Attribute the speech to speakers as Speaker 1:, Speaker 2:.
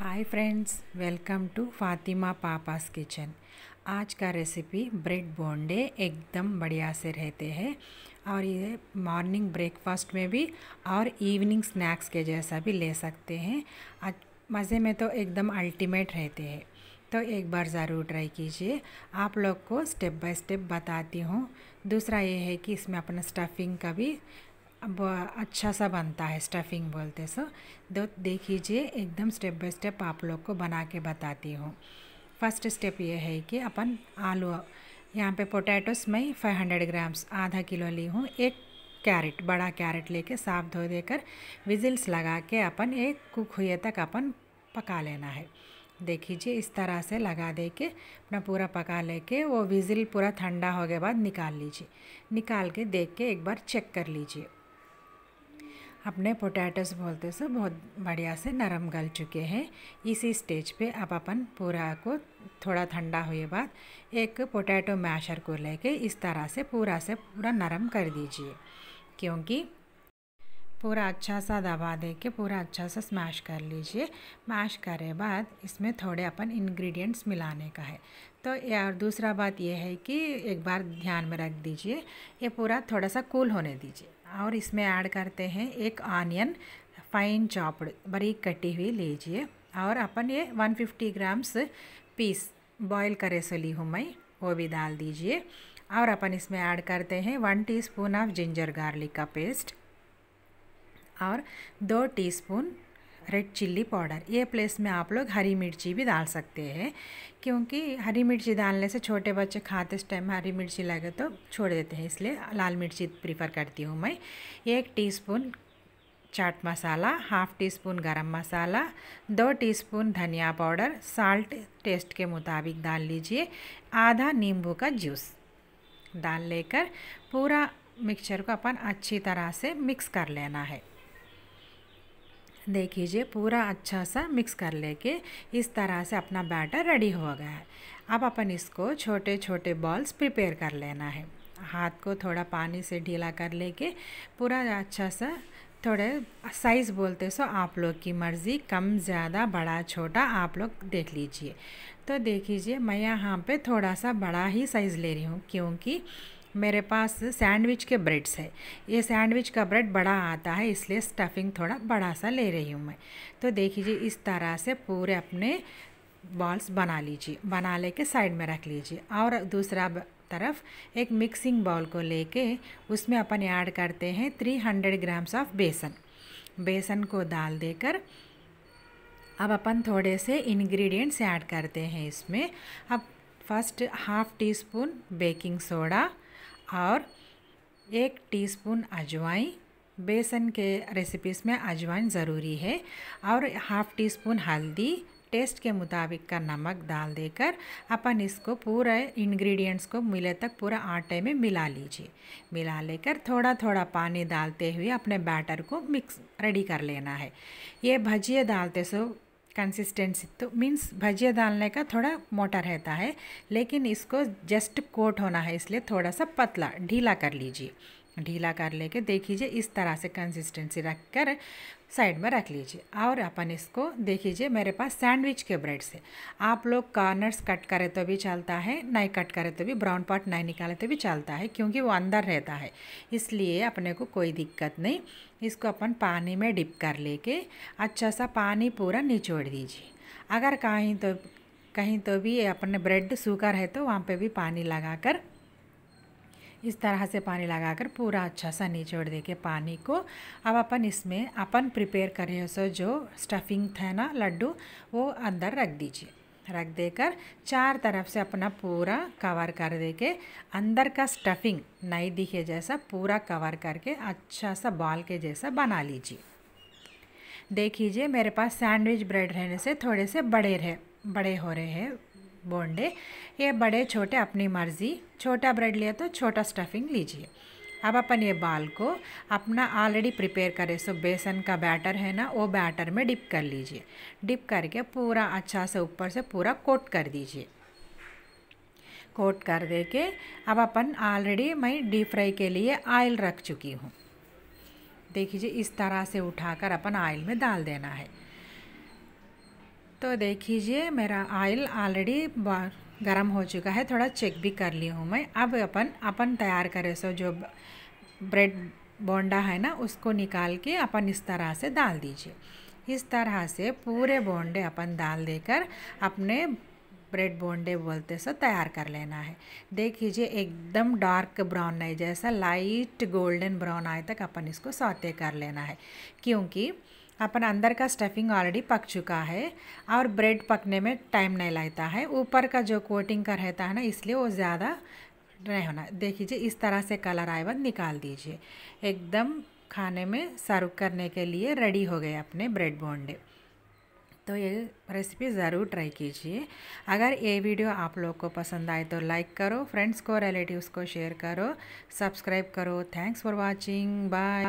Speaker 1: hi friends welcome to Fatima papa's kitchen आज का recipe bread Bonde एकदम बढ़िया से रहते हैं और ये मॉर्निंग ब्रेकफास्ट में भी और इवनिंग स्नैक्स के जैसा भी ले सकते हैं मज़े में तो एकदम अल्टीमेट रहते हैं तो एक बार ज़रूर ट्राई कीजिए आप लोग को स्टेप बाय स्टेप बताती हूँ दूसरा ये है कि इसमें अपना स्टफिंग का भी अब अच्छा सा बनता है स्टफिंग बोलते सो तो देख लीजिए एकदम स्टेप बाय स्टेप आप लोग को बना के बताती हूँ फर्स्ट स्टेप ये है कि अपन आलू यहाँ पे पोटैटोस में 500 ग्राम्स आधा किलो ली हूँ एक कैरेट बड़ा कैरेट लेके साफ धो देकर विजिल्स लगा के अपन एक कुक हुए तक अपन पका लेना है देखिए इस तरह से लगा दे के अपना पूरा पका लेके वो विजिल पूरा ठंडा हो गया बाद निकाल लीजिए निकाल के देख के एक बार चेक कर लीजिए अपने पोटैटोस बोलते से बहुत बढ़िया से नरम गल चुके हैं इसी स्टेज पे आप अपन पूरा को थोड़ा ठंडा हुए बाद एक पोटैटो मैशर को लेके इस तरह से पूरा से पूरा नरम कर दीजिए क्योंकि पूरा अच्छा सा दबा दे के पूरा अच्छा सा स्मैश कर लीजिए मैश करे बाद इसमें थोड़े अपन इंग्रेडिएंट्स मिलाने का है तो यार दूसरा बात यह है कि एक बार ध्यान में रख दीजिए ये पूरा थोड़ा सा कूल होने दीजिए और इसमें ऐड करते हैं एक आनियन फाइन चॉप्ड बारीक कटी हुई लीजिए और अपन ये 150 ग्राम्स पीस बॉईल करे सली हूँ मैं वो भी डाल दीजिए और अपन इसमें ऐड करते हैं one teaspoon of ginger garlic का पेस्ट और दो टीस्पून रेड चिल्ली पाउडर ये प्लेस में आप लोग हरी मिर्ची भी डाल सकते हैं क्योंकि हरी मिर्ची डालने से छोटे बच्चे खाते इस टाइम हरी मिर्ची लगे तो छोड़ देते हैं इसलिए लाल मिर्ची प्रीफर करती हूँ मैं एक spoon chaat masala half teaspoon garam masala दो टीस्पून धनिया पाउडर साल्ट टेस्ट के मुताबिक डाल लीजिए आधा नींबू का जूस डाल लेकर पूरा मिक्सचर को अपन अच्छी तरह से मिक्स कर लेना है देख लीजिए पूरा अच्छा सा मिक्स कर लेके इस तरह से अपना बैटर रेडी हो गया है अब अपन इसको छोटे छोटे बॉल्स प्रिपेयर कर लेना है हाथ को थोड़ा पानी से ढीला कर लेके पूरा अच्छा सा थोड़े साइज़ बोलते सो आप लोग की मर्ज़ी कम ज़्यादा बड़ा छोटा आप लोग देख लीजिए तो देख लीजिए मैं यहाँ पे थोड़ा सा बड़ा ही साइज़ ले रही हूँ क्योंकि मेरे पास सैंडविच के ब्रेड्स है ये सैंडविच का ब्रेड बड़ा आता है इसलिए स्टफिंग थोड़ा बड़ा सा ले रही हूँ मैं तो देख लीजिए इस तरह से पूरे अपने बॉल्स बना लीजिए बना ले के साइड में रख लीजिए और दूसरा तरफ एक मिक्सिंग बाउल को लेके उसमें अपन ऐड करते हैं 300 ग्राम्स ऑफ बेसन बेसन को डाल देकर अब अपन थोड़े से इंग्रेडिएंट्स ऐड करते हैं इसमें अब first half teaspoon baking soda और एक टीस्पून अजवाइन बेसन के रेसिपीज़ में अजवाइन ज़रूरी है और हाफ़ टी स्पून हल्दी टेस्ट के मुताबिक का नमक डाल देकर अपन इसको पूरे इंग्रेडिएंट्स को मिले तक पूरा आटे में मिला लीजिए मिला लेकर थोड़ा थोड़ा पानी डालते हुए अपने बैटर को मिक्स रेडी कर लेना है ये भजिए डालते सो कंसिस्टेंसी तो मीन्स भजिया डालने का थोड़ा मोटा रहता है लेकिन इसको जस्ट कोट होना है इसलिए थोड़ा सा पतला ढीला कर लीजिए ढीला कर लेके देख लीजिए इस तरह से कंसिस्टेंसी रख कर साइड में रख लीजिए और अपन इसको देख लीजिए मेरे पास सैंडविच के ब्रेड से आप लोग कॉर्नर्स कट करें तो भी चलता है नहीं कट करें तो भी ब्राउन पार्ट नहीं निकाले तो भी चलता है क्योंकि वो अंदर रहता है इसलिए अपने को कोई दिक्कत नहीं इसको अपन पानी में डिप कर लेके अच्छा सा पानी पूरा निचोड़ दीजिए अगर कहीं तो कहीं तो भी अपने ब्रेड सूखा रहे तो वहाँ पर भी पानी कर इस तरह से पानी लगाकर पूरा अच्छा सा निचोड़ दे के पानी को अब अपन इसमें अपन प्रिपेयर हो सो जो स्टफिंग था ना लड्डू वो अंदर रख दीजिए रख देकर चार तरफ से अपना पूरा कवर कर दे के अंदर का स्टफिंग नहीं दिखे जैसा पूरा कवर करके अच्छा सा बॉल के जैसा बना लीजिए देखिए मेरे पास सैंडविच ब्रेड रहने से थोड़े से बड़े रहे बड़े हो रहे हैं बोंडे ये बड़े छोटे अपनी मर्ज़ी छोटा ब्रेड लिया तो छोटा स्टफिंग लीजिए अब अपन ये बाल को अपना ऑलरेडी प्रिपेयर करें सो बेसन का बैटर है ना वो बैटर में डिप कर लीजिए डिप करके पूरा अच्छा से ऊपर से पूरा कोट कर दीजिए कोट कर दे के अब अपन ऑलरेडी मैं डीप फ्राई के लिए ऑयल रख चुकी हूँ देखिए इस तरह से उठाकर अपन ऑयल में डाल देना है तो देख लीजिए मेरा ऑयल ऑलरेडी गर्म हो चुका है थोड़ा चेक भी कर ली हूँ मैं अब अपन अपन तैयार करें सो जो ब्रेड बोंडा है ना उसको निकाल के अपन इस तरह से डाल दीजिए इस तरह से पूरे बोंडे अपन डाल देकर अपने ब्रेड बोंडे बोलते सो तैयार कर लेना है देख लीजिए एकदम डार्क ब्राउन नहीं जैसा लाइट गोल्डन ब्राउन आए तक अपन इसको सौते कर लेना है क्योंकि अपन अंदर का स्टफिंग ऑलरेडी पक चुका है और ब्रेड पकने में टाइम नहीं लगता है ऊपर का जो कोटिंग का रहता है ना इसलिए वो ज़्यादा नहीं होना देखिए इस तरह से कलर आए बाद निकाल दीजिए एकदम खाने में सर्व करने के लिए रेडी हो गए अपने ब्रेड बोंडे तो ये रेसिपी ज़रूर ट्राई कीजिए अगर ये वीडियो आप लोग को पसंद आए तो लाइक करो फ्रेंड्स को रिलेटिव्स को शेयर करो सब्सक्राइब करो थैंक्स फॉर वॉचिंग बाय